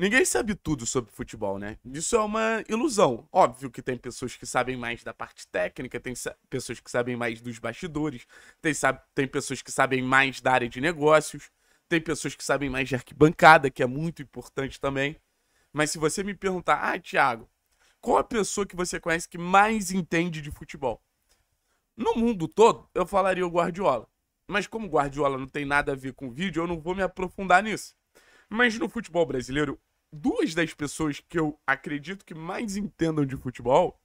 Ninguém sabe tudo sobre futebol, né? Isso é uma ilusão. Óbvio que tem pessoas que sabem mais da parte técnica, tem pessoas que sabem mais dos bastidores, tem, tem pessoas que sabem mais da área de negócios, tem pessoas que sabem mais de arquibancada, que é muito importante também. Mas se você me perguntar, ah, Thiago, qual a pessoa que você conhece que mais entende de futebol? No mundo todo, eu falaria o Guardiola. Mas como Guardiola não tem nada a ver com vídeo, eu não vou me aprofundar nisso. Mas no futebol brasileiro, duas das pessoas que eu acredito que mais entendam de futebol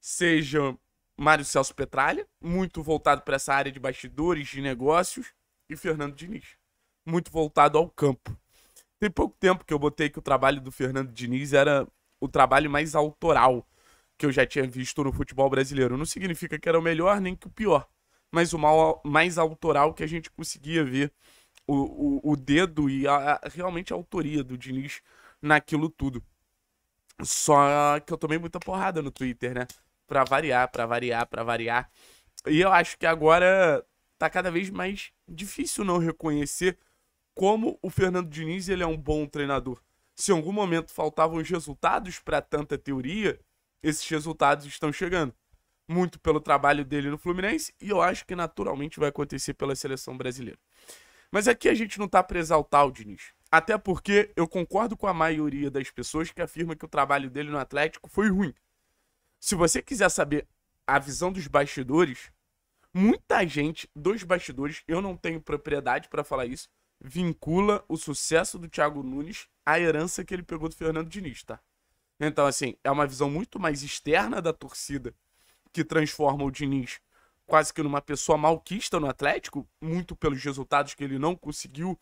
sejam Mário Celso Petralha, muito voltado para essa área de bastidores, de negócios, e Fernando Diniz, muito voltado ao campo. Tem pouco tempo que eu botei que o trabalho do Fernando Diniz era o trabalho mais autoral que eu já tinha visto no futebol brasileiro. Não significa que era o melhor nem que o pior, mas o mais autoral que a gente conseguia ver o, o, o dedo e a, a, realmente a autoria do Diniz naquilo tudo. Só que eu tomei muita porrada no Twitter, né? Pra variar, pra variar, pra variar. E eu acho que agora tá cada vez mais difícil não reconhecer como o Fernando Diniz ele é um bom treinador. Se em algum momento faltavam os resultados para tanta teoria, esses resultados estão chegando. Muito pelo trabalho dele no Fluminense e eu acho que naturalmente vai acontecer pela seleção brasileira. Mas aqui a gente não tá pra exaltar o Diniz. Até porque eu concordo com a maioria das pessoas que afirma que o trabalho dele no Atlético foi ruim. Se você quiser saber a visão dos bastidores, muita gente dos bastidores, eu não tenho propriedade para falar isso, vincula o sucesso do Thiago Nunes à herança que ele pegou do Fernando Diniz, tá? Então, assim, é uma visão muito mais externa da torcida que transforma o Diniz quase que numa pessoa malquista no Atlético, muito pelos resultados que ele não conseguiu,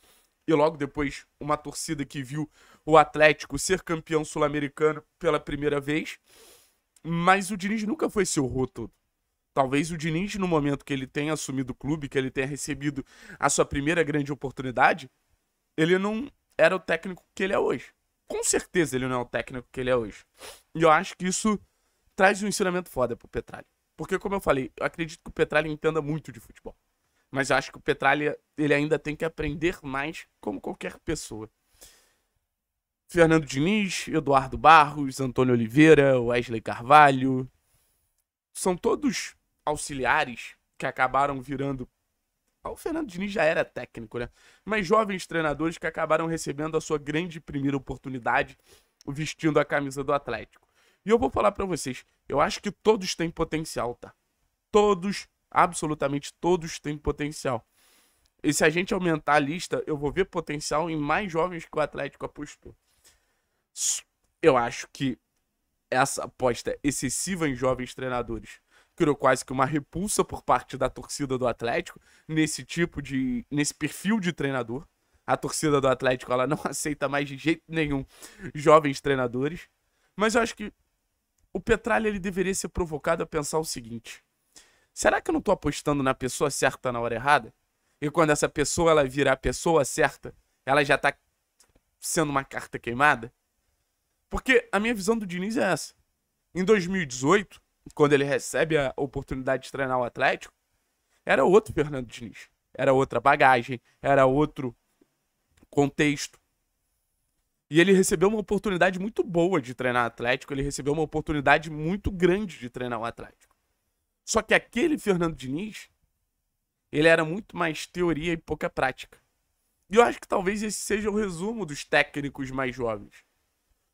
e logo depois uma torcida que viu o Atlético ser campeão sul-americano pela primeira vez. Mas o Diniz nunca foi seu roto. Talvez o Diniz, no momento que ele tenha assumido o clube, que ele tenha recebido a sua primeira grande oportunidade, ele não era o técnico que ele é hoje. Com certeza ele não é o técnico que ele é hoje. E eu acho que isso traz um ensinamento foda pro Petralha. Porque, como eu falei, eu acredito que o Petralha entenda muito de futebol. Mas eu acho que o Petralha ele ainda tem que aprender mais, como qualquer pessoa. Fernando Diniz, Eduardo Barros, Antônio Oliveira, Wesley Carvalho. São todos auxiliares que acabaram virando. Ah, o Fernando Diniz já era técnico, né? Mas jovens treinadores que acabaram recebendo a sua grande primeira oportunidade vestindo a camisa do Atlético. E eu vou falar para vocês, eu acho que todos têm potencial, tá? Todos, absolutamente todos têm potencial. E se a gente aumentar a lista, eu vou ver potencial em mais jovens que o Atlético apostou. Eu acho que essa aposta é excessiva em jovens treinadores criou quase que uma repulsa por parte da torcida do Atlético nesse tipo de nesse perfil de treinador. A torcida do Atlético ela não aceita mais de jeito nenhum jovens treinadores. Mas eu acho que o Petralha ele deveria ser provocado a pensar o seguinte: será que eu não estou apostando na pessoa certa na hora errada? E quando essa pessoa ela virar a pessoa certa, ela já está sendo uma carta queimada? Porque a minha visão do Diniz é essa. Em 2018, quando ele recebe a oportunidade de treinar o Atlético, era outro Fernando Diniz. Era outra bagagem, era outro contexto. E ele recebeu uma oportunidade muito boa de treinar o Atlético, ele recebeu uma oportunidade muito grande de treinar o Atlético. Só que aquele Fernando Diniz, ele era muito mais teoria e pouca prática. E eu acho que talvez esse seja o resumo dos técnicos mais jovens.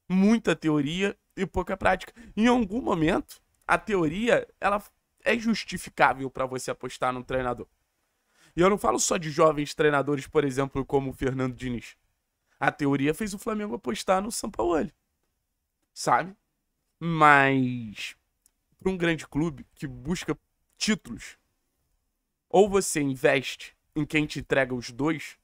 Muita teoria e pouca prática. Em algum momento, a teoria ela é justificável para você apostar num treinador. E eu não falo só de jovens treinadores, por exemplo, como o Fernando Diniz. A teoria fez o Flamengo apostar no Sampaoli. Sabe? Mas para um grande clube que busca títulos, ou você investe em quem te entrega os dois,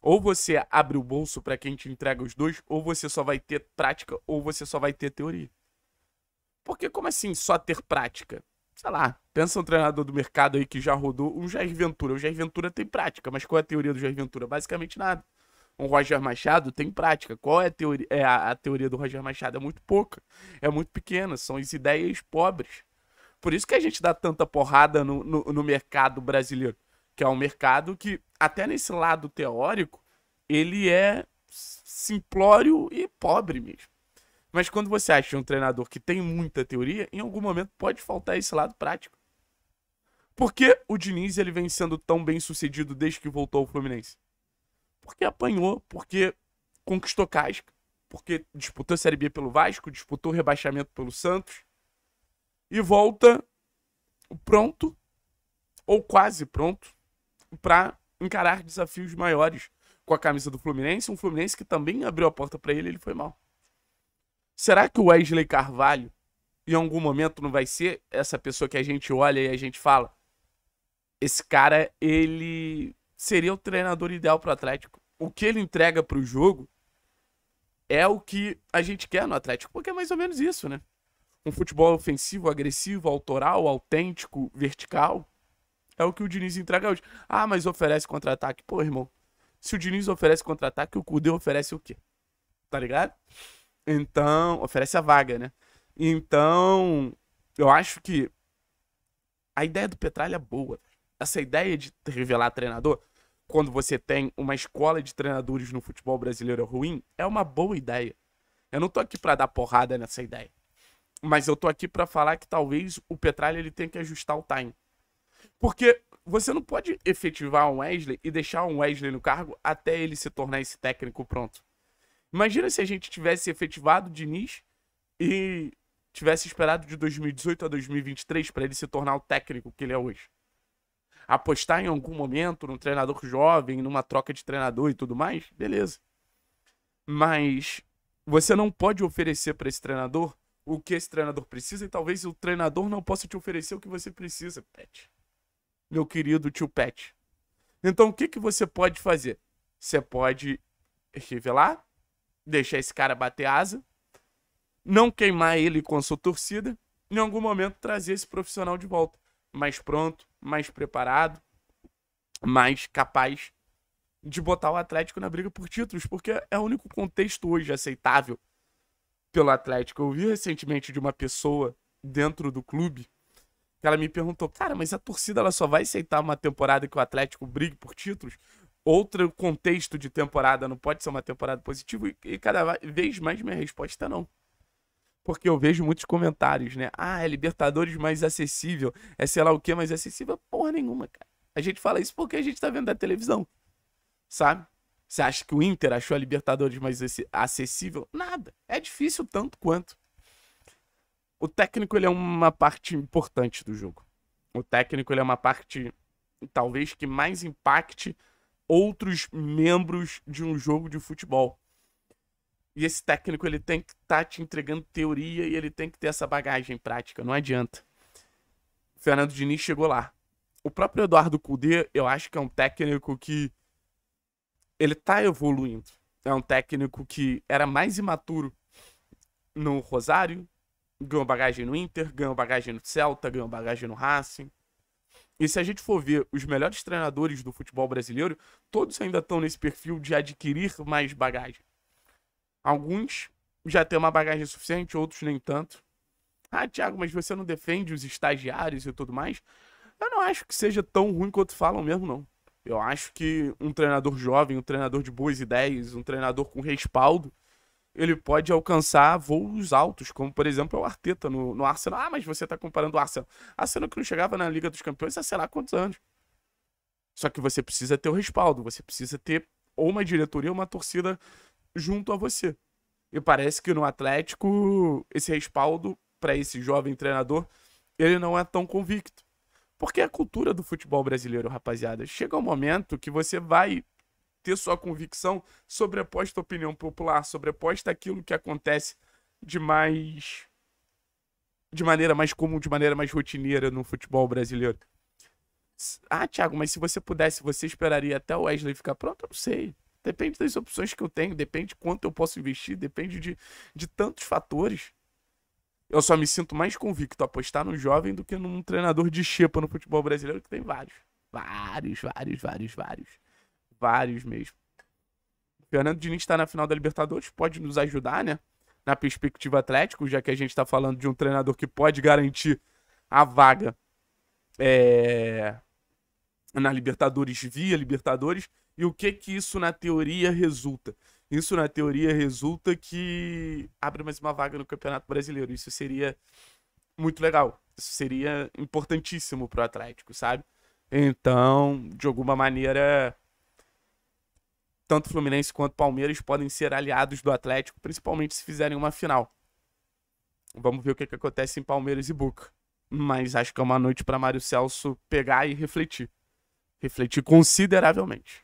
ou você abre o bolso para quem te entrega os dois, ou você só vai ter prática, ou você só vai ter teoria. Porque como assim só ter prática? Sei lá, pensa um treinador do mercado aí que já rodou um Jair Ventura. O Jair Ventura tem prática, mas qual é a teoria do Jair Ventura? Basicamente nada um Roger Machado tem prática. Qual é a teoria, é a, a teoria do Roger Machado? É muito pouca, é muito pequena, são as ideias pobres. Por isso que a gente dá tanta porrada no, no, no mercado brasileiro, que é um mercado que, até nesse lado teórico, ele é simplório e pobre mesmo. Mas quando você acha um treinador que tem muita teoria, em algum momento pode faltar esse lado prático. Por que o Diniz ele vem sendo tão bem sucedido desde que voltou ao Fluminense? Porque apanhou, porque conquistou casca, porque disputou a Série B pelo Vasco, disputou o rebaixamento pelo Santos e volta pronto ou quase pronto para encarar desafios maiores com a camisa do Fluminense, um Fluminense que também abriu a porta para ele, ele foi mal. Será que o Wesley Carvalho em algum momento não vai ser essa pessoa que a gente olha e a gente fala esse cara ele seria o treinador ideal para o Atlético. O que ele entrega para o jogo é o que a gente quer no Atlético, porque é mais ou menos isso, né? Um futebol ofensivo, agressivo, autoral, autêntico, vertical. É o que o Diniz entrega hoje. Ah, mas oferece contra-ataque. Pô, irmão, se o Diniz oferece contra-ataque, o Cudê oferece o quê? Tá ligado? Então, oferece a vaga, né? Então, eu acho que a ideia do Petralha é boa. Essa ideia de revelar treinador, quando você tem uma escola de treinadores no futebol brasileiro ruim, é uma boa ideia. Eu não tô aqui para dar porrada nessa ideia. Mas eu tô aqui para falar que talvez o Petralha ele tenha que ajustar o time. Porque você não pode efetivar um Wesley e deixar um Wesley no cargo até ele se tornar esse técnico pronto. Imagina se a gente tivesse efetivado o Diniz e tivesse esperado de 2018 a 2023 para ele se tornar o técnico que ele é hoje apostar em algum momento num treinador jovem, numa troca de treinador e tudo mais, beleza. Mas você não pode oferecer para esse treinador o que esse treinador precisa e talvez o treinador não possa te oferecer o que você precisa, Pet. Meu querido tio Pet. Então o que, que você pode fazer? Você pode revelar, deixar esse cara bater asa, não queimar ele com a sua torcida, em algum momento trazer esse profissional de volta. Mas pronto, mais preparado, mais capaz de botar o Atlético na briga por títulos, porque é o único contexto hoje aceitável pelo Atlético. Eu vi recentemente de uma pessoa dentro do clube que ela me perguntou: "Cara, mas a torcida ela só vai aceitar uma temporada que o Atlético brigue por títulos? Outro contexto de temporada não pode ser uma temporada positiva?" E cada vez mais minha resposta é não porque eu vejo muitos comentários, né? Ah, é Libertadores mais acessível, é sei lá o que mais é acessível. Porra nenhuma, cara. A gente fala isso porque a gente tá vendo da televisão, sabe? Você acha que o Inter achou a Libertadores mais acessível? Nada. É difícil tanto quanto. O técnico ele é uma parte importante do jogo. O técnico ele é uma parte talvez que mais impacte outros membros de um jogo de futebol. E esse técnico ele tem que estar tá te entregando teoria e ele tem que ter essa bagagem prática, não adianta. Fernando Diniz chegou lá. O próprio Eduardo Cudê, eu acho que é um técnico que ele tá evoluindo. É um técnico que era mais imaturo no Rosário, ganhou bagagem no Inter, ganhou bagagem no Celta, ganhou bagagem no Racing. E se a gente for ver os melhores treinadores do futebol brasileiro, todos ainda estão nesse perfil de adquirir mais bagagem. Alguns já têm uma bagagem suficiente, outros nem tanto. Ah, Thiago, mas você não defende os estagiários e tudo mais? Eu não acho que seja tão ruim quanto falam mesmo, não. Eu acho que um treinador jovem, um treinador de boas ideias, um treinador com respaldo, ele pode alcançar voos altos, como por exemplo é o Arteta no, no Arsenal. Ah, mas você está comparando o Arsenal. Arsenal que não chegava na Liga dos Campeões há sei lá quantos anos. Só que você precisa ter o respaldo, você precisa ter ou uma diretoria ou uma torcida junto a você. E parece que no Atlético, esse respaldo para esse jovem treinador, ele não é tão convicto. Porque é a cultura do futebol brasileiro, rapaziada. Chega um momento que você vai ter sua convicção sobreposta à opinião popular, sobreposta aquilo que acontece de mais. de maneira mais comum, de maneira mais rotineira no futebol brasileiro. Ah, Thiago, mas se você pudesse, você esperaria até o Wesley ficar pronto? Eu não sei. Depende das opções que eu tenho, depende quanto eu posso investir, depende de, de tantos fatores. Eu só me sinto mais convicto a apostar no jovem do que num treinador de xepa no futebol brasileiro, que tem vários. Vários, vários, vários, vários. Vários mesmo. O Fernando Diniz está na final da Libertadores, pode nos ajudar, né? Na perspectiva Atlético, já que a gente está falando de um treinador que pode garantir a vaga é, na Libertadores via Libertadores e o que que isso na teoria resulta? Isso na teoria resulta que abre mais uma vaga no Campeonato Brasileiro. Isso seria muito legal. Isso seria importantíssimo para o Atlético, sabe? Então, de alguma maneira, tanto Fluminense quanto Palmeiras podem ser aliados do Atlético, principalmente se fizerem uma final. Vamos ver o que, que acontece em Palmeiras e Boca. Mas acho que é uma noite para Mário Celso pegar e refletir refletir consideravelmente.